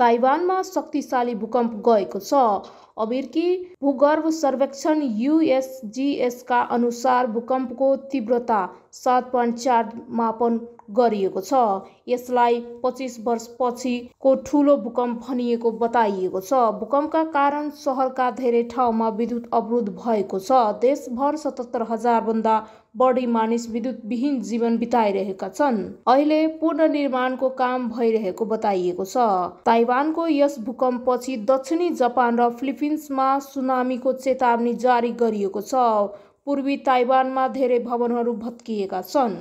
ताइवानमा शक्तिशाली भूकम्प गएको छ अमेरिकी भूगर्भ सर्वेक्षण युएसजिएसका अनुसार भूकम्पको तीव्रता सात पोइन्ट चार मापन गरिएको छ यसलाई पच्चिस वर्षपछिको ठुलो भूकम्प भनिएको बताइएको छ भूकम्पका कारण सहरका धेरै ठाउँमा विद्युत अवरोध भएको छ देशभर सतहत्तर हजारभन्दा बढी मानिस विद्युतविहीन जीवन बिताइरहेका छन् अहिले पुनर्निर्माणको काम भइरहेको बताइएको छ ताइवानको यस भूकम्पपछि दक्षिणी जापान र फिलिपिन फिलिपिन्समा सुनामीको चेतावनी जारी गरिएको छ पूर्वी ताइवानमा धेरै भवनहरू भत्किएका छन्